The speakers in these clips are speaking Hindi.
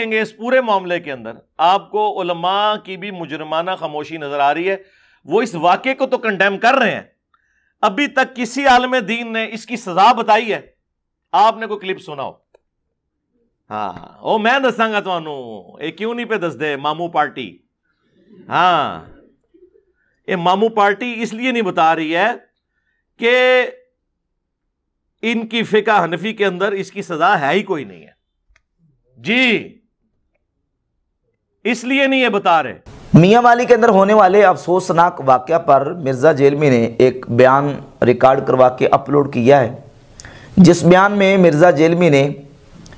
देखेंगे इस पूरे मामले के अंदर आपको उलमा की भी मुजरमाना खामोशी नजर आ रही है वो इस वाक्य को तो कंडेम कर रहे हैं अभी तक किसी आलम दीन ने इसकी सजा बताई है आपने कोई क्लिप सुना हो हाँ, हाँ। ओ मैं दसागा थानू ये क्यों नहीं पे दस दे मामू पार्टी हाँ ये मामू पार्टी इसलिए नहीं बता रही है कि इनकी फिका हनफी के अंदर इसकी सजा है ही कोई नहीं है जी इसलिए नहीं ये बता रहे मियाँ वाली के अंदर होने वाले अफसोसनाक वाक़ पर मिर्ज़ा जेलमी ने एक बयान रिकॉर्ड करवा के अपलोड किया है जिस बयान में मिर्ज़ा जेलमी ने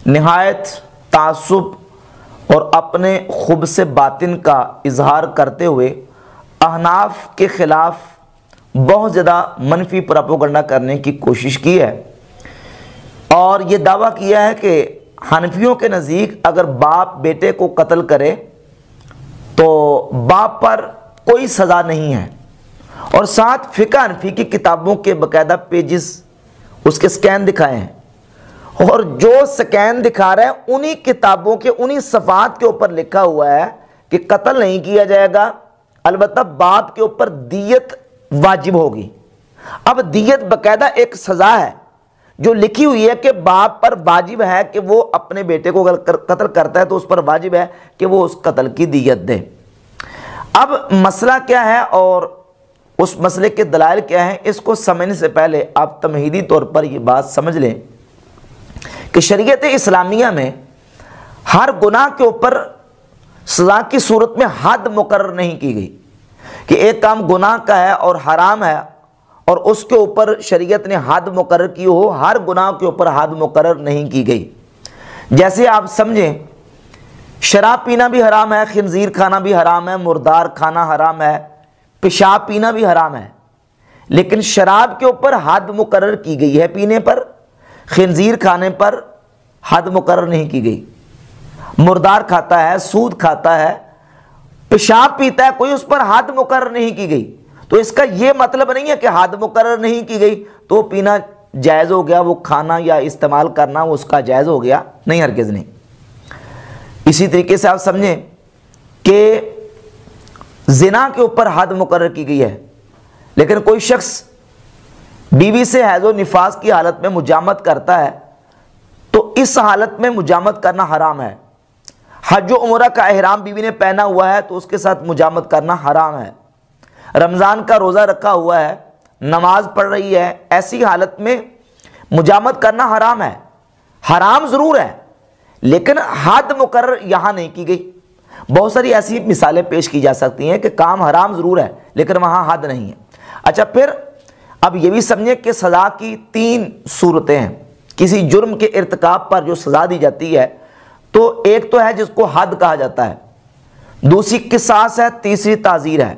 नहायत तासुब और अपने खुब से बातिन का इजहार करते हुए अहनाफ के ख़िलाफ़ बहुत ज़्यादा मनफी प्रापोगंडा करने की कोशिश की है और ये दावा किया है कि हनफियों के नज़दीक अगर बाप बेटे को कत्ल करे तो बाप पर कोई सज़ा नहीं है और साथ फ़िका अनफी की किताबों के बाकायदा पेजेस उसके स्कैन दिखाए हैं और जो स्कैन दिखा रहे हैं उन्हीं किताबों के उन्हीं सफ़ात के ऊपर लिखा हुआ है कि कत्ल नहीं किया जाएगा अलबत् बाप के ऊपर दियत वाजिब होगी अब दियत बकायदा एक सज़ा है जो लिखी हुई है कि बाप पर वाजिब है कि वो अपने बेटे को अगर कत्ल करता है तो उस पर वाजिब है कि वो उस कत्ल की दियत दे अब मसला क्या है और उस मसले के दलाल क्या है इसको समझने से पहले आप तमहीदी तौर पर ये बात समझ लें कि शरीयत इस्लामिया में हर गुनाह के ऊपर सजा की सूरत में हद मुकर नहीं की गई कि एक काम गुनाह का है और हराम है और उसके ऊपर शरीयत ने हाद मुकर की हो हर गुनाह के ऊपर हाद मुकर नहीं की गई जैसे आप समझें शराब पीना भी हराम है खनजीर खाना भी हराम है मुर्दार खाना हराम है पेशाब पीना भी हराम है लेकिन शराब के ऊपर हद मुकर की गई है पीने पर खनजीर खाने पर हद मुकर नहीं की गई मुर्दार खाता है सूद खाता है पेशाब पीता है कोई उस पर हद मुकर नहीं की गई तो इसका यह मतलब नहीं है कि हाद मुकर नहीं की गई तो पीना जायज़ हो गया वो खाना या इस्तेमाल करना उसका जायज़ हो गया नहीं हरगिज़ नहीं इसी तरीके से आप समझें कि जिना के ऊपर हद मुकर की गई है लेकिन कोई शख्स बीवी से हैज़ो निफास की हालत में मुजामत करता है तो इस हालत में मुजामत करना हराम है हज उमरा का अहराम बीवी ने पहना हुआ है तो उसके साथ मुजामत करना हराम है रमज़ान का रोज़ा रखा हुआ है नमाज पढ़ रही है ऐसी हालत में मुजामत करना हराम है हराम ज़रूर है लेकिन हद मुकर यहाँ नहीं की गई बहुत सारी ऐसी मिसालें पेश की जा सकती हैं कि काम हराम ज़रूर है लेकिन वहाँ हद नहीं है अच्छा फिर अब ये भी समझें कि सज़ा की तीन सूरतें हैं किसी जुर्म के इरतक पर जो सज़ा दी जाती है तो एक तो है जिसको हद कहा जाता है दूसरी किसास है तीसरी ताजीर है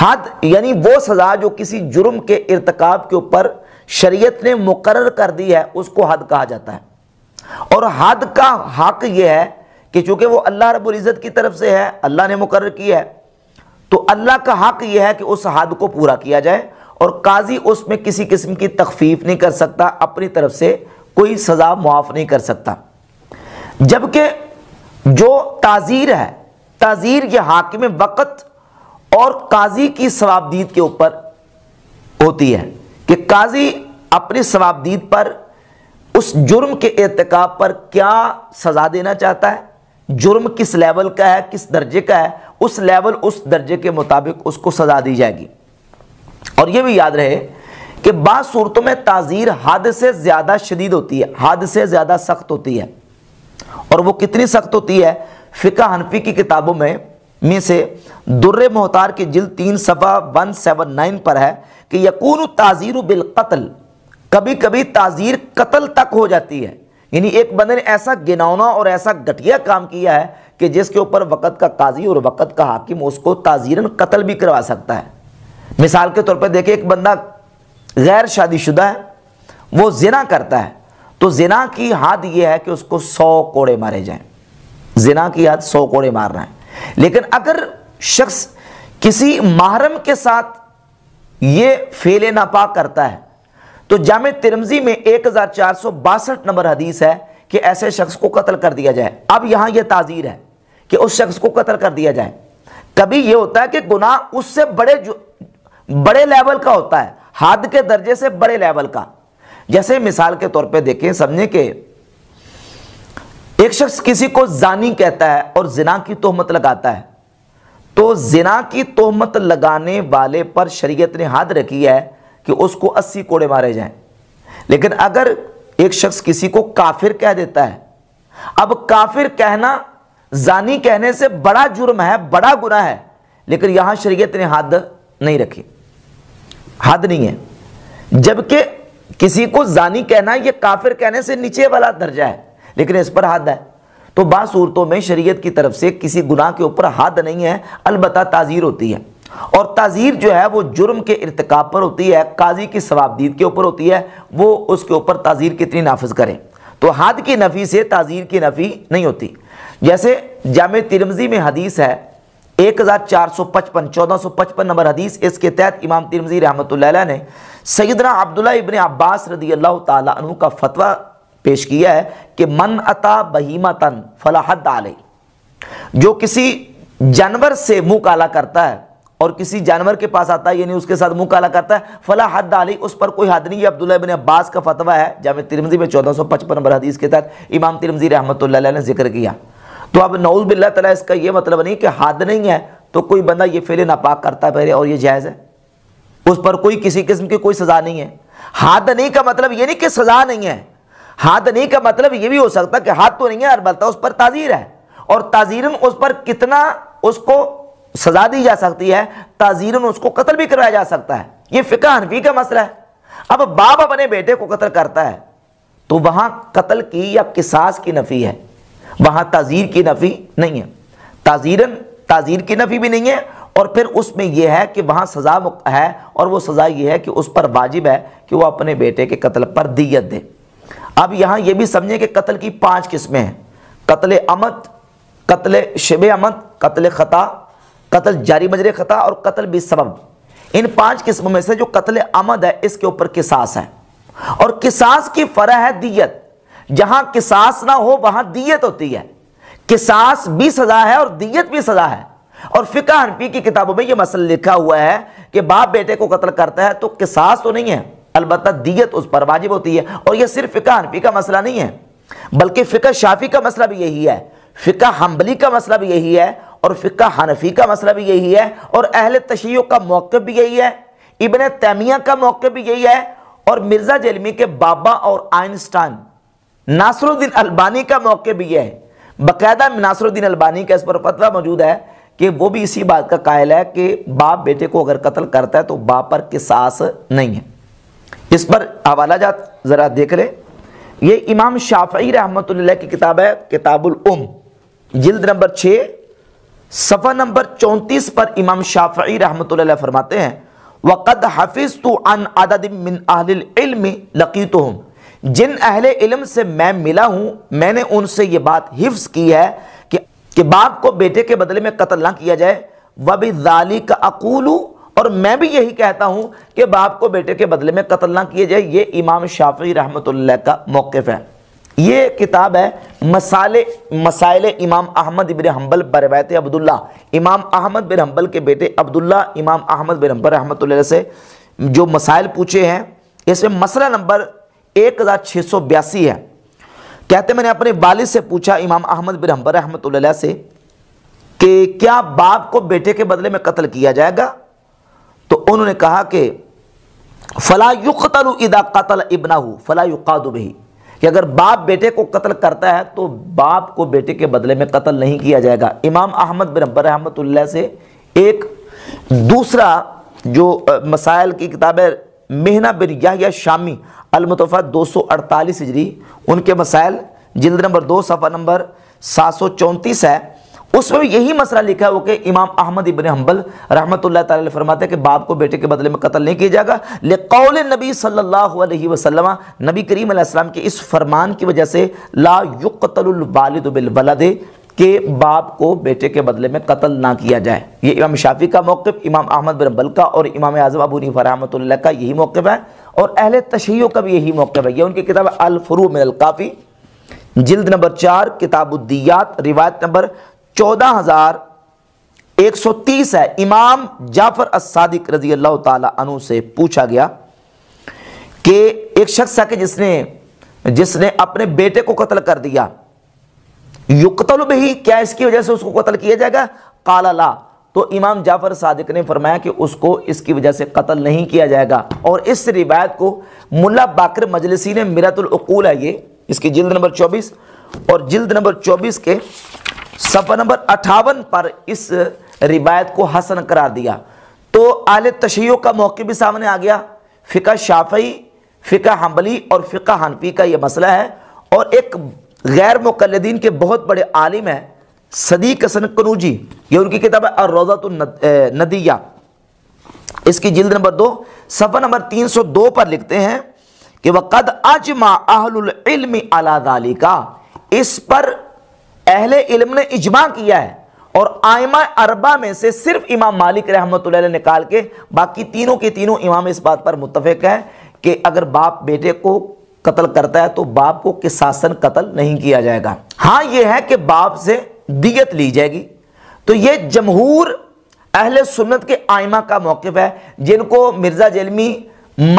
हद यानी वो सज़ा जो किसी जुर्म के इरतकाब के ऊपर शरीयत ने मुकर कर दी है उसको हद कहा जाता है और हद का हक यह है कि चूंकि वो अल्लाह रबुल्ज़त की तरफ से है अल्लाह ने मुकर किया है तो अल्लाह का हक यह है कि उस हद को पूरा किया जाए और काजी उसमें किसी किस्म की तखफीफ नहीं कर सकता अपनी तरफ से कोई सज़ा मुआफ़ नहीं कर सकता जबकि जो ताज़ीर है ताज़ीर यह हाकिम वक़्त और काजी की शवाबदीद के ऊपर होती है कि काजी अपनी शवाबदीद पर उस जुर्म के एतकाब पर क्या सज़ा देना चाहता है जुर्म किस लेवल का है किस दर्जे का है उस लेवल उस दर्जे के मुताबिक उसको सज़ा दी जाएगी और यह भी याद रहे कि बाद सूरतों में ताज़ीर हद से ज़्यादा शदीद होती है हद से ज़्यादा सख्त होती है और वो कितनी सख्त होती है फ़िका हनफी की किताबों में में से दुर्र मोहतार की जिल तीन सफ़ा वन सेवन नाइन पर है कि यकून ताज़ीर बिलकतल कभी कभी ताज़ीर कत्ल तक हो जाती है यानी एक बंदे ने ऐसा गिनौना और ऐसा घटिया काम किया है कि जिसके ऊपर वक़्त का काजी और वक़्त का हाकिम उसको ताजीरन कत्ल भी करवा सकता है मिसाल के तौर पर देखिए एक बंदा गैर शादीशुदा है वो जिना करता है तो जिना की हाथ ये है कि उसको सौ कोड़े मारे जाएं जिना की हाथ सौ कोड़े मारना है लेकिन अगर शख्स किसी महरम के साथ ये फेले नापा करता है तो जाम तिरमजी में एक हज़ार चार सौ बासठ नंबर हदीस है कि ऐसे शख्स को कत्ल कर दिया जाए अब यहां यह ताजीर है कि उस शख्स को कत्ल कर दिया जाए कभी यह होता है कि गुनाह उससे बड़े बड़े लेवल का होता है हद के दर्जे से बड़े लेवल का जैसे मिसाल के तौर पे देखें समझें कि एक शख्स किसी को जानी कहता है और जिना की तोहमत लगाता है तो जिना की तोहमत लगाने वाले पर शरीयत ने हाथ रखी है कि उसको अस्सी कोड़े मारे जाएं लेकिन अगर एक शख्स किसी को काफिर कह देता है अब काफिर कहना जानी कहने से बड़ा जुर्म है बड़ा गुना है लेकिन यहां शरीयत ने हाथ नहीं रखी हाथ नहीं है जबकि किसी को जानी कहना यह काफिर कहने से नीचे वाला दर्जा है लेकिन इस पर हाथ है तो बासूरतों सूरतों में शरीयत की तरफ से किसी गुनाह के ऊपर हाथ नहीं है अलबत् ताज़ीर होती है और ताज़ीर जो है वो जुर्म के irtकब पर होती है काजी की सवाबदीद के ऊपर होती है वो उसके ऊपर ताज़ीर कितनी नाफज करें तो हाथ की नफ़ी से ताज़ीर की नफ़ी नहीं होती जैसे जाम तिरमजी में हदीस है एक हज़ार चार सौ पचपन चौदह सौ पचपन नंबर हदीस इसके तहत इमाम तिरमजी रहमत ने सैदना अब्दुल्ला इबन अब्बास रदी अल्लाह तु का फतवा पेश किया है कि मन अता बहीमा तन फलाहद आले जो किसी जानवर से मुंह काला करता है और किसी जानवर के पास आता है यानी उसके साथ मुंह काला करता है फला हद डाली उस पर कोई हद नहीं अब्दुल्ला बिन अब्बास का फतवा है जाम तिरमजी में चौदह सौ पचपन नंबर हदीस के तहत इमाम तिरमजी रहमत ने जिक्र किया तो अब नौज बिल्ला तला इसका यह मतलब नहीं कि हद नहीं है तो कोई बंदा ये फेरे नापाक करता है और ये जायज़ है उस पर कोई किसी किस्म की कोई सज़ा नहीं है हद नहीं का मतलब ये नहीं कि सज़ा नहीं है हाथ नहीं का मतलब ये भी हो सकता कि हाथ तो नहीं है अलबत्ता उस पर ताजीर है और ताजीरन उस पर कितना उसको सजा दी जा सकती है ताजीरन उसको कत्ल भी करवाया जा सकता है ये फ़िका हनफी का मसला है अब बाप अपने बेटे को कत्ल करता है तो वहाँ कत्ल की या किसास की नफ़ी है वहाँ ताजीर की नफ़ी नहीं है ताजीरन ताजीर की नफ़ी भी नहीं है और फिर उसमें यह है कि वहाँ सज़ा है और वो सज़ा यह है कि उस पर वाजिब है कि वह अपने बेटे के कत्ल पर दियत दे अब यहां यह भी समझें कि कत्ल की पांच किस्में हैं कत्ल अमत कत्ल शब अमत कत्ल ख़ता कत्ल जारी मजर ख़ता और कत्ल सबब इन पांच किस्मों में से जो कत्ल अमद है इसके ऊपर किसास है और किसास की फरह है दियत जहां किसास ना हो वहां दियत होती है किसास भी सजा है और दियत भी सजा है और फिका हनपी की किताबों में यह मसल लिखा हुआ है कि बाप बेटे को कत्ल करता है तो किसास तो नहीं है अलबत् दियत उस पर वाजिब होती है और यह सिर्फ फ़िका हनफी का मसला नहीं है बल्कि फ़िका शाफी का मसला भी यही है फ़िका हम्बली का मसला भी यही है और फ़िका हनफी का मसला भी यही है और अहल तशीयों का मौक़ भी यही है इबन तैमिया का मौक़ भी यही है और मिर्ज़ा जलमी के बाबा और आइंस्टाइन नासरुद्दीन अलबानी का मौक़ भी यह है बाकायदा नासरुद्दीन अलबानी का इस पर फतवा मौजूद है कि वो भी इसी बात का कायल है कि बाप बेटे को अगर कत्ल करता है तो बाप पर किसास नहीं है इस पर हवाला जात ज़रा देख रहे ये इमाम शाफी रहमत की किताब है किताबुल उम जिल्द नंबर छ सफ़ा नंबर चौंतीस पर इमाम शाफी रहमत फरमाते हैं वक़द हफिज़ तो अन मिन अहिलम लकी तो जिन अहल इलम से मैं मिला हूं मैंने उनसे ये बात हिफ्स की है कि, कि बाप को बेटे के बदले में कत्ल ना किया जाए वबी जाली का अकूलू और मैं भी यही कहता हूं कि बाप को बेटे के बदले में कत्ल ना किया जाए ये इमाम शाफी रहमत का मौकफ है ये किताब है मसाले मसाइल इमाम अहमद बिन हम्बल बरवायत अब्दुल्ला इमाम अहमद बिन हम्बल के बेटे अब्दुल्ला इमाम अहमद बिन हम्बल रहमत से जो मसाइल पूछे हैं इसमें मसला नंबर एक हज़ार छः सौ बयासी है कहते मैंने अपने वालिद से पूछा इमाम अहमद बिन हम्बल रहमत से कि क्या बाप को बेटे के बदले में कत्ल किया जाएगा तो उन्होंने कहा कि फ़ला युकतल इदा कतल इबना हु फ़ला भी कि अगर बाप बेटे को कत्ल करता है तो बाप को बेटे के बदले में कत्ल नहीं किया जाएगा इमाम अहमद बिन अब्बर रहमतुल्ला से एक दूसरा जो मसाइल की किताब है मेहना बिन या शामी अलमतफ़ा दो सौ अड़तालीस हिजरी उनके मसाइल जिल्द नंबर दो सफ़ा नंबर सात सौ चौंतीस है उसमें भी यही मसला लिखा हो कि इमाम अहमद इबन हम्बल रहमत फरमाते हैं कि बाप को बेटे के बदले में कत्ल नहीं किया जाएगा ले कौल नबी सल्लल्लाहु नबी करीम के इस फरमान की वजह से ला युकतलवालद के बाप को बेटे के बदले में कत्ल ना किया जाए ये इमाम शाफी का मौक़ इमाम अहमद बिन बल का और इमाम आजम अबू नीफा रहमत का यही मौक़ है और अहल तशैयों का भी यही मौक़ है यह उनकी किताब अलफरू मिनकाफ़ी जिल्द नंबर चार किताबुद्दियात रिवायत नंबर चौदह हजार एक सौ तीस है इमाम जाफर असादिक रजी अल्लाह तु से पूछा गया कि एक शख्स है कि जिसने जिसने अपने बेटे को कत्ल कर दिया युक्तल भी क्या इसकी वजह से उसको कत्ल किया जाएगा काला ला तो इमाम जाफर सादिक ने फरमाया कि उसको इसकी वजह से कत्ल नहीं किया जाएगा और इस रिवायत को मुल्ला बाकर मजलिसी ने मिरातुलकूल है ये इसकी जिल्द नंबर 24 और जिल्द नंबर 24 के सफ़ा नंबर अट्ठावन पर इस रिवायत को हसन करार दिया तो आल तशैयों का मौके भी सामने आ गया फ़िका शाफी फ़िका हम्बली और फ़िका हनफी का यह मसला है और एक गैर मुकलदीन के बहुत बड़े आलिम हैं सदी कसन कनूजी ये उनकी किताब है और रोज़ा नदिया इसकी जिल्द नंबर दो सफ़ा नंबर तीन सौ दो पर लिखते हैं कि वक़द अजमा अहलिल्मी अलादाली का इस पर अहले इल्म ने इजमा किया है और आयमा अरबा में से सिर्फ इमाम मालिक रहमत निकाल के बाकी तीनों के तीनों इमाम इस बात पर मुतफिक है कि अगर बाप बेटे को कत्ल करता है तो बाप को किसासन कत्ल नहीं किया जाएगा हाँ यह है कि बाप से दियत ली जाएगी तो यह जमहूर अहल सुन्नत के आयमा का मौकफ है जिनको मिर्ज़ा जलमी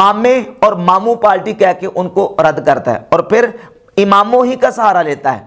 मामे और मामू पार्टी कह के उनको रद्द करता है और फिर इमामों ही का सहारा लेता है